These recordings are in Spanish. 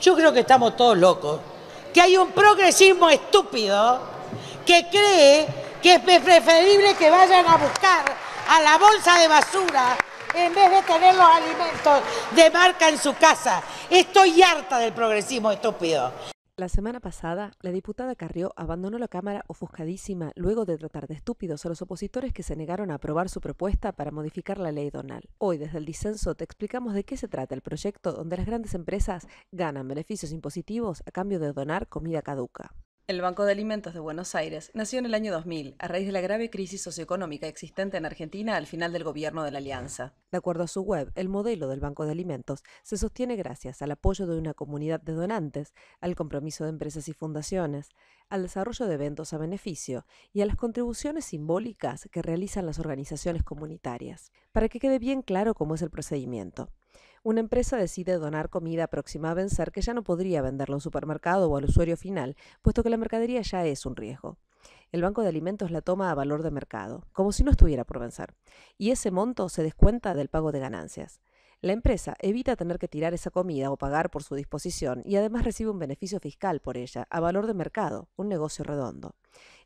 Yo creo que estamos todos locos. Que hay un progresismo estúpido que cree que es preferible que vayan a buscar a la bolsa de basura en vez de tener los alimentos de marca en su casa. Estoy harta del progresismo estúpido. La semana pasada, la diputada Carrió abandonó la Cámara ofuscadísima luego de tratar de estúpidos a los opositores que se negaron a aprobar su propuesta para modificar la ley Donal. Hoy, desde el disenso, te explicamos de qué se trata el proyecto donde las grandes empresas ganan beneficios impositivos a cambio de donar comida caduca. El Banco de Alimentos de Buenos Aires nació en el año 2000 a raíz de la grave crisis socioeconómica existente en Argentina al final del gobierno de la Alianza. De acuerdo a su web, el modelo del Banco de Alimentos se sostiene gracias al apoyo de una comunidad de donantes, al compromiso de empresas y fundaciones, al desarrollo de eventos a beneficio y a las contribuciones simbólicas que realizan las organizaciones comunitarias. Para que quede bien claro cómo es el procedimiento una empresa decide donar comida próxima a vencer que ya no podría venderlo al supermercado o al usuario final, puesto que la mercadería ya es un riesgo. El banco de alimentos la toma a valor de mercado, como si no estuviera por vencer, y ese monto se descuenta del pago de ganancias. La empresa evita tener que tirar esa comida o pagar por su disposición y además recibe un beneficio fiscal por ella, a valor de mercado, un negocio redondo.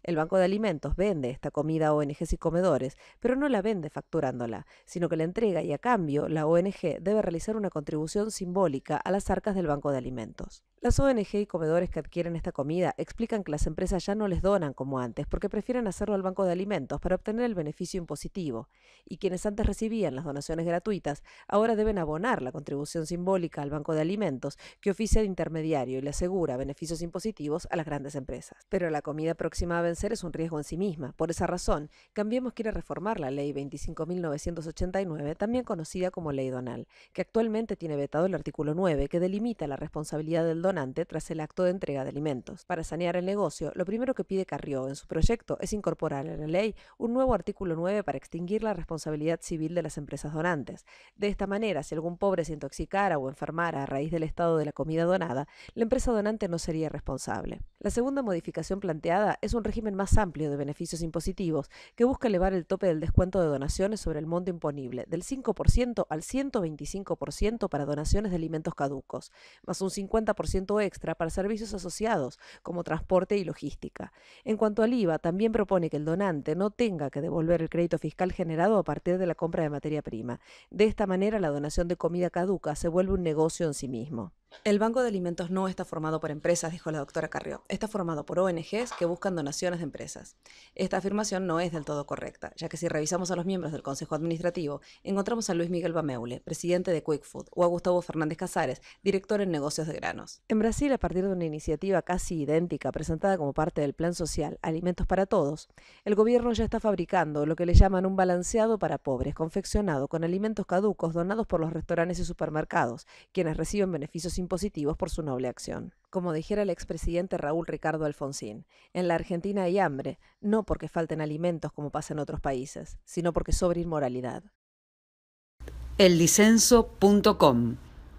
El Banco de Alimentos vende esta comida a ONGs y comedores, pero no la vende facturándola, sino que la entrega y a cambio la ONG debe realizar una contribución simbólica a las arcas del Banco de Alimentos. Las ONG y comedores que adquieren esta comida explican que las empresas ya no les donan como antes porque prefieren hacerlo al Banco de Alimentos para obtener el beneficio impositivo, y quienes antes recibían las donaciones gratuitas ahora deben abonar la contribución simbólica al Banco de Alimentos que oficia de intermediario y le asegura beneficios impositivos a las grandes empresas. Pero la comida próxima a ser es un riesgo en sí misma. Por esa razón, Cambiemos quiere reformar la ley 25.989, también conocida como ley donal, que actualmente tiene vetado el artículo 9, que delimita la responsabilidad del donante tras el acto de entrega de alimentos. Para sanear el negocio, lo primero que pide Carrió en su proyecto es incorporar a la ley un nuevo artículo 9 para extinguir la responsabilidad civil de las empresas donantes. De esta manera, si algún pobre se intoxicara o enfermara a raíz del estado de la comida donada, la empresa donante no sería responsable. La segunda modificación planteada es un régimen más amplio de beneficios impositivos, que busca elevar el tope del descuento de donaciones sobre el monto imponible del 5% al 125% para donaciones de alimentos caducos, más un 50% extra para servicios asociados, como transporte y logística. En cuanto al IVA, también propone que el donante no tenga que devolver el crédito fiscal generado a partir de la compra de materia prima. De esta manera, la donación de comida caduca se vuelve un negocio en sí mismo. El Banco de Alimentos no está formado por empresas, dijo la doctora Carrió. Está formado por ONGs que buscan donaciones de empresas. Esta afirmación no es del todo correcta, ya que si revisamos a los miembros del Consejo Administrativo, encontramos a Luis Miguel Bameule, presidente de Quick Food, o a Gustavo Fernández Casares, director en negocios de granos. En Brasil, a partir de una iniciativa casi idéntica presentada como parte del Plan Social Alimentos para Todos, el gobierno ya está fabricando lo que le llaman un balanceado para pobres, confeccionado con alimentos caducos donados por los restaurantes y supermercados, quienes reciben beneficios positivos por su noble acción. Como dijera el expresidente Raúl Ricardo Alfonsín, en la Argentina hay hambre, no porque falten alimentos como pasa en otros países, sino porque sobre inmoralidad.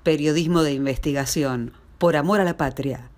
Periodismo de investigación. Por amor a la patria.